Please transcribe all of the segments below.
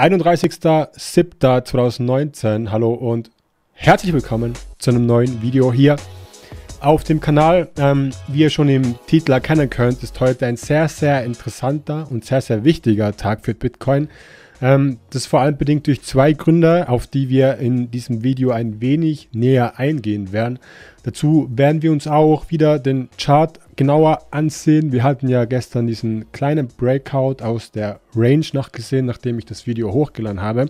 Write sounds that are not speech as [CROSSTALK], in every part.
31.07.2019. Hallo und herzlich willkommen zu einem neuen Video hier auf dem Kanal. Ähm, wie ihr schon im Titel erkennen könnt, ist heute ein sehr, sehr interessanter und sehr, sehr wichtiger Tag für Bitcoin. Ähm, das ist vor allem bedingt durch zwei Gründe, auf die wir in diesem Video ein wenig näher eingehen werden. Dazu werden wir uns auch wieder den Chart genauer ansehen. Wir hatten ja gestern diesen kleinen Breakout aus der Range noch gesehen, nachdem ich das Video hochgeladen habe.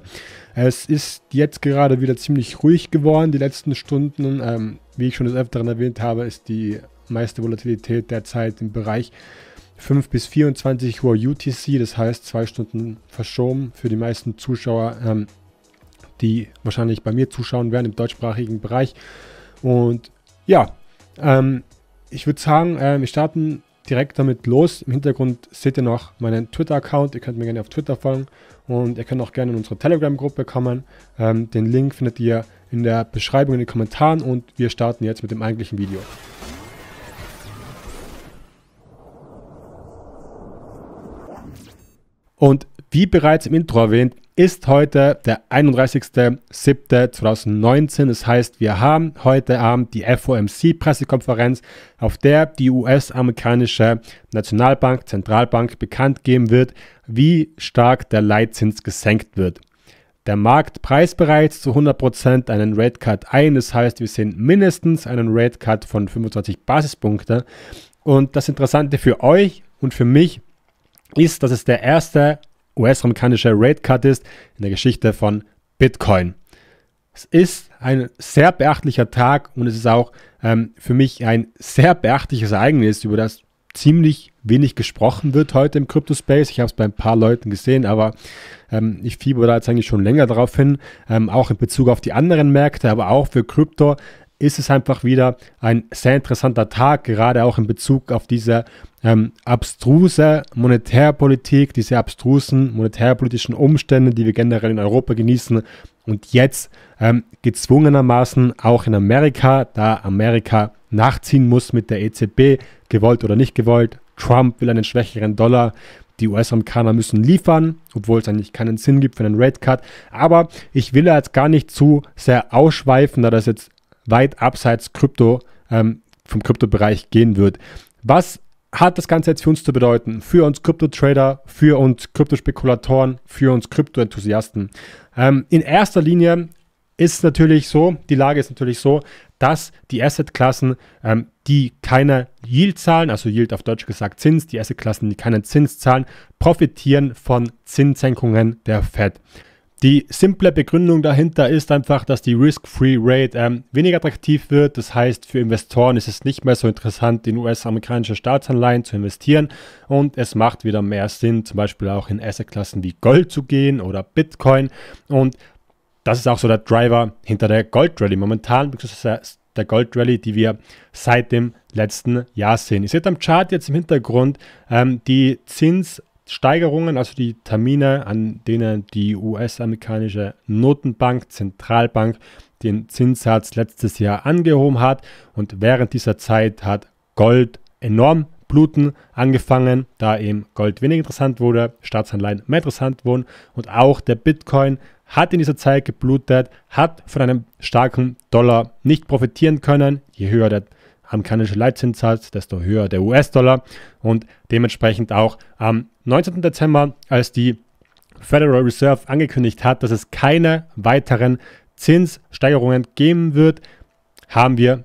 Es ist jetzt gerade wieder ziemlich ruhig geworden, die letzten Stunden. Ähm, wie ich schon des Öfteren erwähnt habe, ist die meiste Volatilität derzeit im Bereich 5 bis 24 Uhr UTC, das heißt zwei Stunden verschoben für die meisten Zuschauer, ähm, die wahrscheinlich bei mir zuschauen werden im deutschsprachigen Bereich. Und ja, ähm, ich würde sagen, äh, wir starten direkt damit los. Im Hintergrund seht ihr noch meinen Twitter-Account. Ihr könnt mir gerne auf Twitter folgen und ihr könnt auch gerne in unsere Telegram-Gruppe kommen. Ähm, den Link findet ihr in der Beschreibung, in den Kommentaren und wir starten jetzt mit dem eigentlichen Video. Und wie bereits im Intro erwähnt, ist heute der 31.07.2019. Das heißt, wir haben heute Abend die FOMC-Pressekonferenz, auf der die US-amerikanische Nationalbank, Zentralbank bekannt geben wird, wie stark der Leitzins gesenkt wird. Der Markt preist bereits zu 100% einen Rate Cut ein. Das heißt, wir sehen mindestens einen Rate Cut von 25 Basispunkte. Und das Interessante für euch und für mich ist, ist, dass es der erste US-amerikanische Rate Cut ist in der Geschichte von Bitcoin. Es ist ein sehr beachtlicher Tag und es ist auch ähm, für mich ein sehr beachtliches Ereignis, über das ziemlich wenig gesprochen wird heute im Crypto-Space. Ich habe es bei ein paar Leuten gesehen, aber ähm, ich fieber da jetzt eigentlich schon länger darauf hin, ähm, auch in Bezug auf die anderen Märkte, aber auch für Krypto ist es einfach wieder ein sehr interessanter Tag, gerade auch in Bezug auf diese ähm, abstruse Monetärpolitik, diese abstrusen monetärpolitischen Umstände, die wir generell in Europa genießen und jetzt ähm, gezwungenermaßen auch in Amerika, da Amerika nachziehen muss mit der EZB, gewollt oder nicht gewollt. Trump will einen schwächeren Dollar. Die US-Amerikaner müssen liefern, obwohl es eigentlich keinen Sinn gibt für einen Red Cut. Aber ich will jetzt gar nicht zu sehr ausschweifen, da das jetzt weit abseits Krypto, ähm, vom Kryptobereich gehen wird. Was hat das Ganze jetzt für uns zu bedeuten? Für uns Krypto-Trader, für uns Kryptospekulatoren, für uns Krypto-Enthusiasten. Ähm, in erster Linie ist natürlich so, die Lage ist natürlich so, dass die Assetklassen, ähm, die keine Yield zahlen, also Yield auf Deutsch gesagt Zins, die Asset-Klassen, die keinen Zins zahlen, profitieren von Zinssenkungen der Fed. Die simple Begründung dahinter ist einfach, dass die Risk-Free-Rate ähm, weniger attraktiv wird. Das heißt, für Investoren ist es nicht mehr so interessant, in US-amerikanische Staatsanleihen zu investieren. Und es macht wieder mehr Sinn, zum Beispiel auch in Asset-Klassen wie Gold zu gehen oder Bitcoin. Und das ist auch so der Driver hinter der Gold-Rally momentan, beziehungsweise der Gold-Rally, die wir seit dem letzten Jahr sehen. Ihr seht am Chart jetzt im Hintergrund ähm, die Zins- Steigerungen, also die Termine, an denen die US-amerikanische Notenbank, Zentralbank, den Zinssatz letztes Jahr angehoben hat. Und während dieser Zeit hat Gold enorm bluten angefangen, da eben Gold weniger interessant wurde, Staatsanleihen mehr interessant wurden und auch der Bitcoin hat in dieser Zeit geblutet, hat von einem starken Dollar nicht profitieren können. Je höher der amerikanische Leitzinssatz, desto höher der US-Dollar und dementsprechend auch am 19. Dezember, als die Federal Reserve angekündigt hat, dass es keine weiteren Zinssteigerungen geben wird, haben wir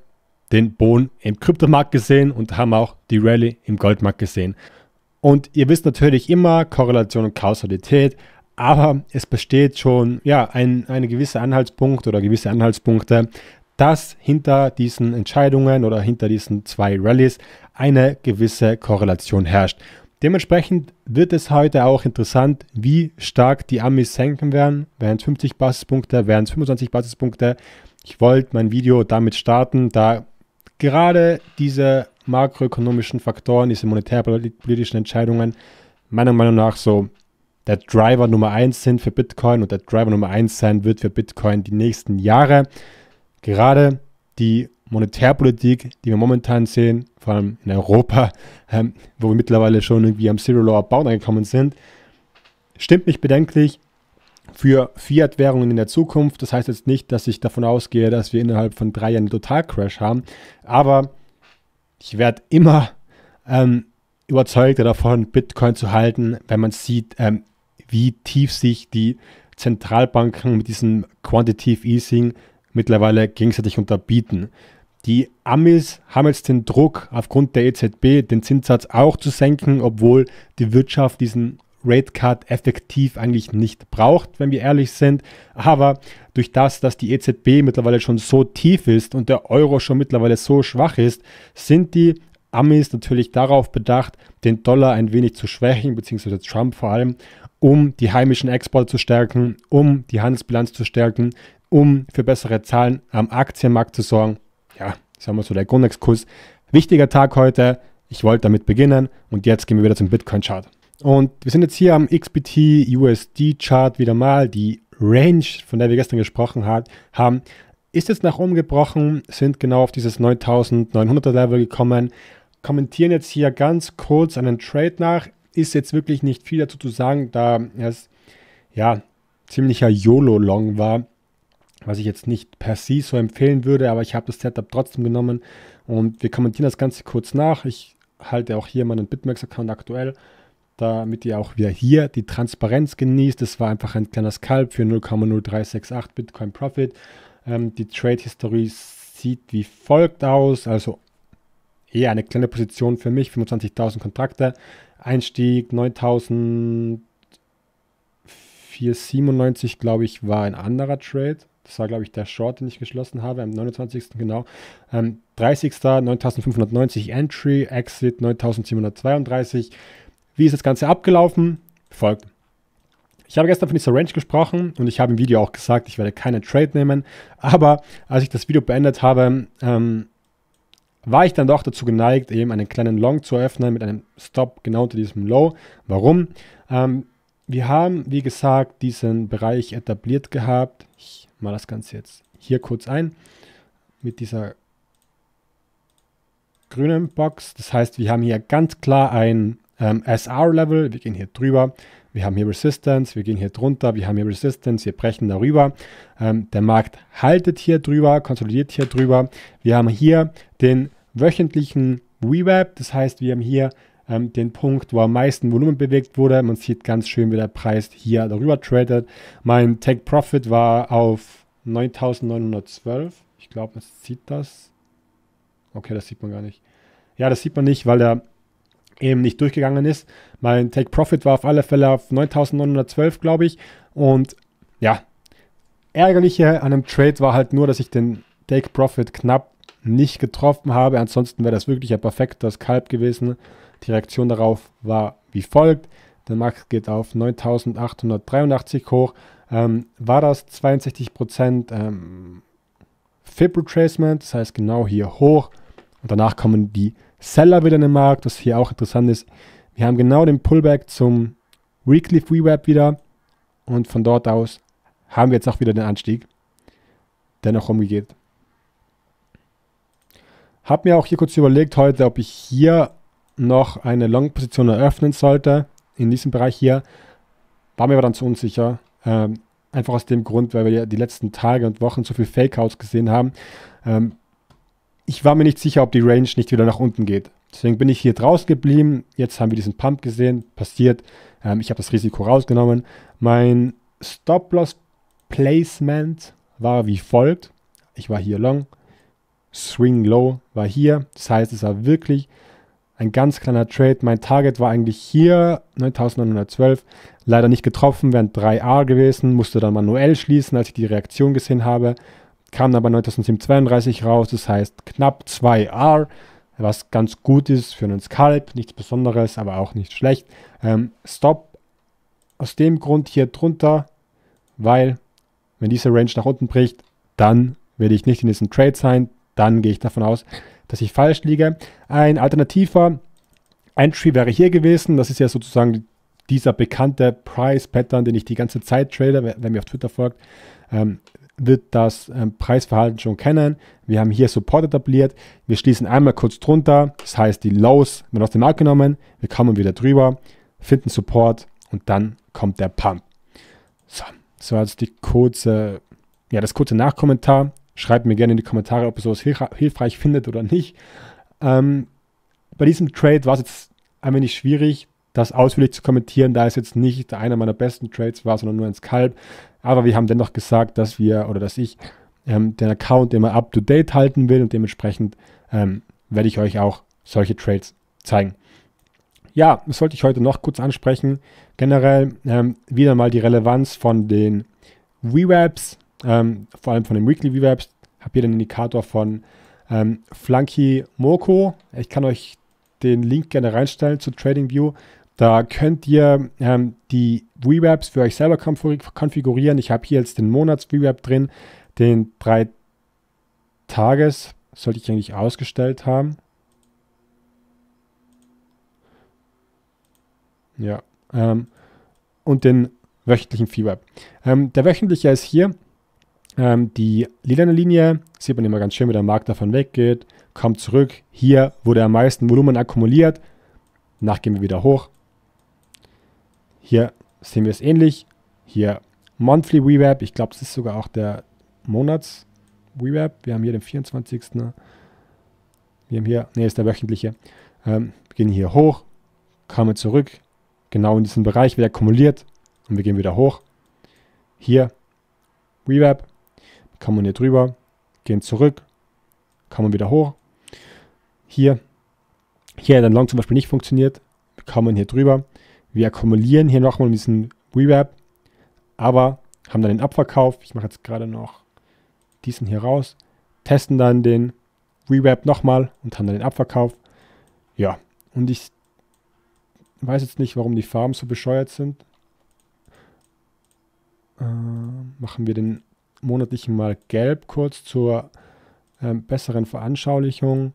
den Boden im Kryptomarkt gesehen und haben auch die Rallye im Goldmarkt gesehen. Und ihr wisst natürlich immer Korrelation und Kausalität, aber es besteht schon ja, ein, eine gewisse Anhaltspunkt oder gewisse Anhaltspunkte, dass hinter diesen Entscheidungen oder hinter diesen zwei Rallyes eine gewisse Korrelation herrscht. Dementsprechend wird es heute auch interessant, wie stark die Amis senken werden. Wären es 50 Basispunkte, wären es 25 Basispunkte. Ich wollte mein Video damit starten, da gerade diese makroökonomischen Faktoren, diese monetärpolitischen Entscheidungen meiner Meinung nach so der Driver Nummer 1 sind für Bitcoin und der Driver Nummer 1 sein wird für Bitcoin die nächsten Jahre gerade die Monetärpolitik, die wir momentan sehen, vor allem in Europa, [LAUGHS] ähm, wo wir mittlerweile schon irgendwie am zero Law bound angekommen sind, stimmt mich bedenklich für Fiat-Währungen in der Zukunft. Das heißt jetzt nicht, dass ich davon ausgehe, dass wir innerhalb von drei Jahren einen Totalcrash haben, aber ich werde immer ähm, überzeugter davon, Bitcoin zu halten, wenn man sieht, ähm, wie tief sich die Zentralbanken mit diesem Quantitative Easing mittlerweile gegenseitig unterbieten. Die Amis haben jetzt den Druck, aufgrund der EZB den Zinssatz auch zu senken, obwohl die Wirtschaft diesen Rate Cut effektiv eigentlich nicht braucht, wenn wir ehrlich sind. Aber durch das, dass die EZB mittlerweile schon so tief ist und der Euro schon mittlerweile so schwach ist, sind die Amis natürlich darauf bedacht, den Dollar ein wenig zu schwächen, beziehungsweise Trump vor allem, um die heimischen Exporte zu stärken, um die Handelsbilanz zu stärken, um für bessere Zahlen am Aktienmarkt zu sorgen. Ja, sagen wir so der Grundexkurs. Wichtiger Tag heute. Ich wollte damit beginnen und jetzt gehen wir wieder zum Bitcoin-Chart. Und wir sind jetzt hier am XBT USD Chart wieder mal. Die Range, von der wir gestern gesprochen hat, haben, ist jetzt nach oben gebrochen, sind genau auf dieses 9900er Level gekommen, kommentieren jetzt hier ganz kurz einen Trade nach ist jetzt wirklich nicht viel dazu zu sagen, da es ja ziemlicher YOLO-Long war, was ich jetzt nicht per se so empfehlen würde, aber ich habe das Setup trotzdem genommen und wir kommentieren das Ganze kurz nach. Ich halte auch hier meinen Bitmax-Account aktuell, damit ihr auch wieder hier die Transparenz genießt. Das war einfach ein kleiner Scalp für 0,0368 Bitcoin Profit. Ähm, die Trade-History sieht wie folgt aus, also eher eine kleine Position für mich, 25.000 Kontrakte, Einstieg 9497, glaube ich, war ein anderer Trade. Das war, glaube ich, der Short, den ich geschlossen habe, am 29. genau. Ähm, 30. 9590 Entry, Exit 9732. Wie ist das Ganze abgelaufen? Folgt. Ich habe gestern von dieser Range gesprochen und ich habe im Video auch gesagt, ich werde keinen Trade nehmen. Aber als ich das Video beendet habe, ähm, war ich dann doch dazu geneigt, eben einen kleinen Long zu öffnen mit einem Stop genau unter diesem Low. Warum? Ähm, wir haben, wie gesagt, diesen Bereich etabliert gehabt. Ich mal das Ganze jetzt hier kurz ein mit dieser grünen Box. Das heißt, wir haben hier ganz klar ein ähm, SR-Level. Wir gehen hier drüber. Wir haben hier Resistance. Wir gehen hier drunter. Wir haben hier Resistance. Wir brechen darüber. Ähm, der Markt haltet hier drüber, konsolidiert hier drüber. Wir haben hier den wöchentlichen Rewrap. Das heißt, wir haben hier ähm, den Punkt, wo am meisten Volumen bewegt wurde. Man sieht ganz schön, wie der Preis hier darüber tradet. Mein Take Profit war auf 9.912. Ich glaube, man sieht das. Okay, das sieht man gar nicht. Ja, das sieht man nicht, weil der eben nicht durchgegangen ist. Mein Take Profit war auf alle Fälle auf 9.912, glaube ich. Und ja, ärgerliche an dem Trade war halt nur, dass ich den Take Profit knapp nicht getroffen habe. Ansonsten wäre das wirklich ein perfektes Kalb gewesen. Die Reaktion darauf war wie folgt. Der Markt geht auf 9.883 hoch. Ähm, war das 62% ähm, Fib Retracement, das heißt genau hier hoch. Und danach kommen die Seller wieder in den Markt, was hier auch interessant ist. Wir haben genau den Pullback zum Weekly Free Web wieder. Und von dort aus haben wir jetzt auch wieder den Anstieg, der nach oben habe mir auch hier kurz überlegt heute, ob ich hier noch eine Long-Position eröffnen sollte, in diesem Bereich hier. War mir aber dann zu unsicher. Ähm, einfach aus dem Grund, weil wir ja die letzten Tage und Wochen so viel Fake-Outs gesehen haben. Ähm, ich war mir nicht sicher, ob die Range nicht wieder nach unten geht. Deswegen bin ich hier draußen geblieben. Jetzt haben wir diesen Pump gesehen, passiert. Ähm, ich habe das Risiko rausgenommen. Mein Stop-Loss-Placement war wie folgt. Ich war hier long, Swing Low war hier. Das heißt, es war wirklich ein ganz kleiner Trade. Mein Target war eigentlich hier 9912. Ne, Leider nicht getroffen, wären 3R gewesen. Musste dann manuell schließen, als ich die Reaktion gesehen habe. Kam dann bei 9732 raus. Das heißt knapp 2R. Was ganz gut ist für einen Scalp. Nichts Besonderes, aber auch nicht schlecht. Ähm, Stop. Aus dem Grund hier drunter, weil wenn diese Range nach unten bricht, dann werde ich nicht in diesem Trade sein dann gehe ich davon aus, dass ich falsch liege. Ein alternativer Entry wäre hier gewesen. Das ist ja sozusagen dieser bekannte Price-Pattern, den ich die ganze Zeit trade. Wer, mir auf Twitter folgt, ähm, wird das ähm, Preisverhalten schon kennen. Wir haben hier Support etabliert. Wir schließen einmal kurz drunter. Das heißt, die Lows werden aus dem Markt genommen. Wir kommen wieder drüber, finden Support und dann kommt der Pump. So, das war jetzt die kurze, ja, das kurze Nachkommentar Schreibt mir gerne in die Kommentare, ob ihr sowas hilfreich findet oder nicht. Ähm, bei diesem Trade war es jetzt ein wenig schwierig, das ausführlich zu kommentieren, da es jetzt nicht einer meiner besten Trades war, sondern nur ein Skalp. Aber wir haben dennoch gesagt, dass wir oder dass ich ähm, den Account immer up to date halten will und dementsprechend ähm, werde ich euch auch solche Trades zeigen. Ja, das sollte ich heute noch kurz ansprechen. Generell ähm, wieder mal die Relevanz von den Rewaps, ähm, vor allem von den Weekly VWAPs. Habe hier den Indikator von ähm, Flanky Moko. Ich kann euch den Link gerne reinstellen zu TradingView. Da könnt ihr ähm, die VWAPs für euch selber konfigurieren. Ich habe hier jetzt den monats VWAP drin, den 3-Tages, sollte ich eigentlich ausgestellt haben. Ja, ähm, und den wöchentlichen VWAP. Ähm, der wöchentliche ist hier ähm, die lilane Linie sieht man immer ganz schön, wie der Markt davon weggeht, kommt zurück. Hier wurde am meisten Volumen akkumuliert. Danach gehen wir wieder hoch. Hier sehen wir es ähnlich. Hier Monthly Rewrap. Ich glaube, es ist sogar auch der Monats Rewrap. Wir haben hier den 24. Wir haben hier, nee, ist der wöchentliche. Ähm, wir gehen hier hoch, kommen zurück, genau in diesem Bereich wird akkumuliert. und wir gehen wieder hoch. Hier Rewrap, kann man hier drüber, gehen zurück, kann man wieder hoch. Hier, hier dann ein Long zum Beispiel nicht funktioniert, kann man hier drüber. Wir akkumulieren hier nochmal ein bisschen Rewrap, aber haben dann den Abverkauf. Ich mache jetzt gerade noch diesen hier raus, testen dann den Rewrap nochmal und haben dann den Abverkauf. Ja, und ich weiß jetzt nicht, warum die Farben so bescheuert sind. Äh, machen wir den monatlichen Mal gelb, kurz zur ähm, besseren Veranschaulichung.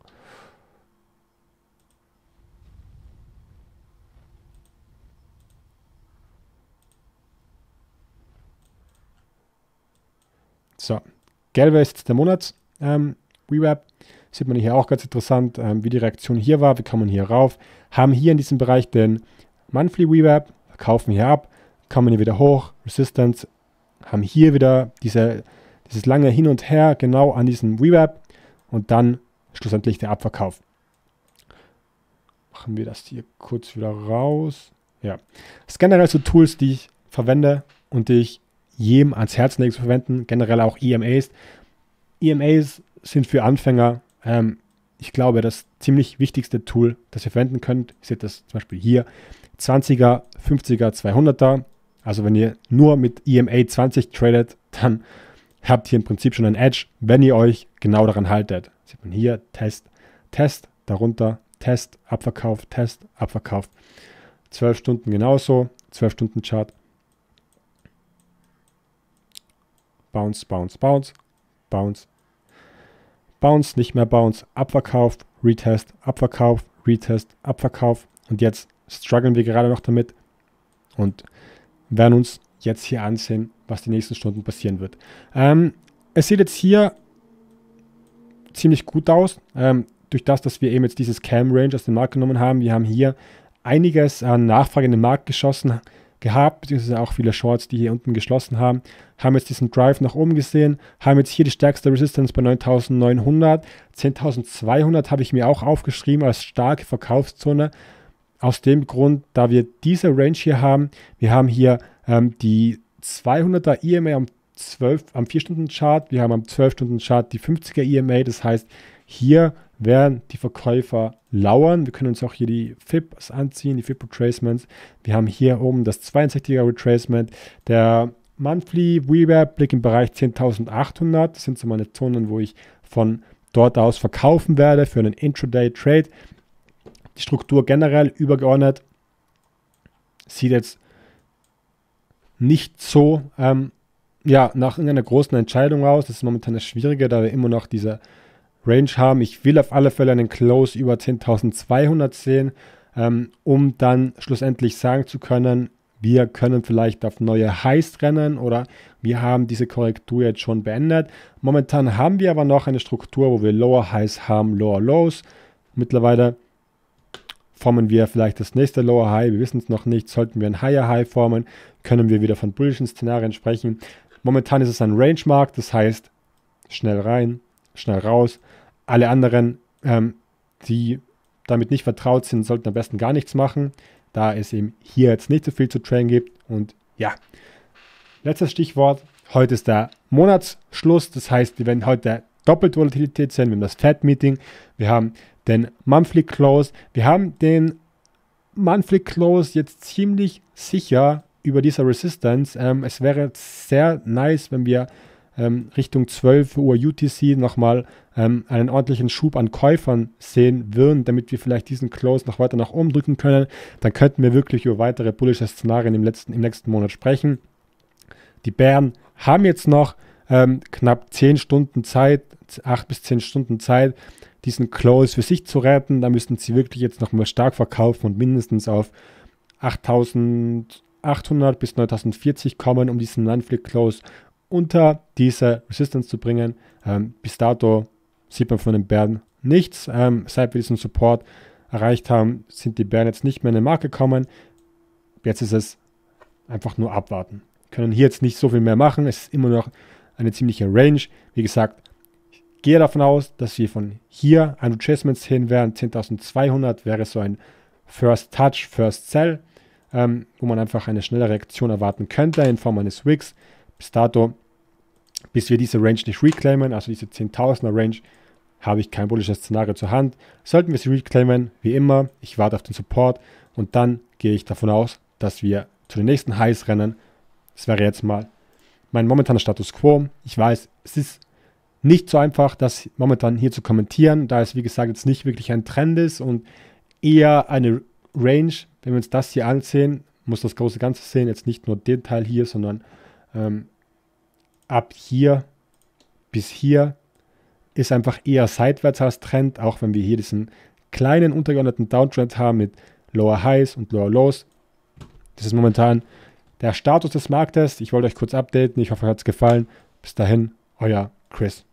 So, gelber ist der Monats ähm, Rewrap. Sieht man hier auch ganz interessant, ähm, wie die Reaktion hier war. Wir kommen hier rauf, haben hier in diesem Bereich den Monthly Rewrap, kaufen hier ab, kommen hier wieder hoch, Resistance haben hier wieder diese, dieses lange Hin und Her genau an diesem Rewrap und dann schlussendlich der Abverkauf. Machen wir das hier kurz wieder raus. Ja, das sind generell so Tools, die ich verwende und die ich jedem ans Herz lege zu verwenden, generell auch EMAs. EMAs sind für Anfänger, ähm, ich glaube, das ziemlich wichtigste Tool, das ihr verwenden könnt. Ihr seht das zum Beispiel hier, 20er, 50er, 200er. Also wenn ihr nur mit EMA 20 tradet, dann habt ihr im Prinzip schon ein Edge, wenn ihr euch genau daran haltet. Sieht man hier, Test, Test, darunter, Test, Abverkauf, Test, Abverkauf. 12 Stunden genauso, 12 Stunden Chart. Bounce, Bounce, Bounce, Bounce, Bounce, nicht mehr Bounce, Abverkauf, Retest, Abverkauf, Retest, Abverkauf. Und jetzt strugglen wir gerade noch damit. Und und werden uns jetzt hier ansehen, was die nächsten Stunden passieren wird. Ähm, es sieht jetzt hier ziemlich gut aus, ähm, durch das, dass wir eben jetzt dieses Cam Range aus dem Markt genommen haben. Wir haben hier einiges an Nachfrage in den Markt geschossen gehabt, beziehungsweise auch viele Shorts, die hier unten geschlossen haben, haben jetzt diesen Drive nach oben gesehen, haben jetzt hier die stärkste Resistance bei 9900, 10.200 habe ich mir auch aufgeschrieben als starke Verkaufszone, aus dem Grund, da wir diese Range hier haben, wir haben hier ähm, die 200er EMA am, 12, am 4-Stunden-Chart, wir haben am 12-Stunden-Chart die 50er EMA, das heißt, hier werden die Verkäufer lauern. Wir können uns auch hier die FIPs anziehen, die FIP Retracements. Wir haben hier oben das 62er Retracement. Der Monthly Reverb liegt im Bereich 10.800. Das sind so meine Zonen, wo ich von dort aus verkaufen werde für einen Intraday Trade die Struktur generell übergeordnet sieht jetzt nicht so ähm, ja, nach irgendeiner großen Entscheidung aus. Das ist momentan das Schwierige, da wir immer noch diese Range haben. Ich will auf alle Fälle einen Close über 10.200 sehen, ähm, um dann schlussendlich sagen zu können, wir können vielleicht auf neue Highs rennen oder wir haben diese Korrektur jetzt schon beendet. Momentan haben wir aber noch eine Struktur, wo wir Lower Highs haben, Lower Lows. Mittlerweile Formen wir vielleicht das nächste Lower High, wir wissen es noch nicht. Sollten wir ein Higher High formen, können wir wieder von bullischen Szenarien sprechen. Momentan ist es ein range Mark, das heißt schnell rein, schnell raus. Alle anderen, ähm, die damit nicht vertraut sind, sollten am besten gar nichts machen, da es eben hier jetzt nicht so viel zu traden gibt. Und ja, letztes Stichwort, heute ist der Monatsschluss, das heißt, wir werden heute Doppelvolatilität Volatilität sein, wir haben das Fed-Meeting, wir haben den Monthly Close, wir haben den Monthly Close jetzt ziemlich sicher über dieser Resistance. Ähm, es wäre sehr nice, wenn wir ähm, Richtung 12 Uhr UTC nochmal ähm, einen ordentlichen Schub an Käufern sehen würden, damit wir vielleicht diesen Close noch weiter nach oben drücken können. Dann könnten wir wirklich über weitere bullische Szenarien im, letzten, im nächsten Monat sprechen. Die Bären haben jetzt noch ähm, knapp 10 Stunden Zeit, 8 bis 10 Stunden Zeit, diesen Close für sich zu retten. Da müssten sie wirklich jetzt nochmal stark verkaufen und mindestens auf 8800 bis 9040 kommen, um diesen Landflick Close unter diese Resistance zu bringen. Ähm, bis dato sieht man von den Bären nichts. Ähm, seit wir diesen Support erreicht haben, sind die Bären jetzt nicht mehr in den Markt gekommen. Jetzt ist es einfach nur abwarten. können hier jetzt nicht so viel mehr machen. Es ist immer noch eine ziemliche Range. Wie gesagt, ich gehe davon aus, dass wir von hier an Adjustments hin wären. 10.200 wäre so ein First Touch, First Sell, ähm, wo man einfach eine schnelle Reaktion erwarten könnte in Form eines Wicks. Bis dato, bis wir diese Range nicht reclaimen, also diese 10.000er Range, habe ich kein bullisches Szenario zur Hand. Sollten wir sie reclaimen, wie immer, ich warte auf den Support und dann gehe ich davon aus, dass wir zu den nächsten Highs rennen. Das wäre jetzt mal mein momentaner Status quo. Ich weiß, es ist nicht so einfach, das momentan hier zu kommentieren, da es wie gesagt jetzt nicht wirklich ein Trend ist und eher eine Range. Wenn wir uns das hier ansehen, muss das große Ganze sehen, jetzt nicht nur den Teil hier, sondern ähm, ab hier bis hier ist einfach eher seitwärts als Trend, auch wenn wir hier diesen kleinen untergeordneten Downtrend haben mit Lower Highs und Lower Lows. Das ist momentan der Status des Marktes. Ich wollte euch kurz updaten. Ich hoffe, euch hat es gefallen. Bis dahin, euer Chris.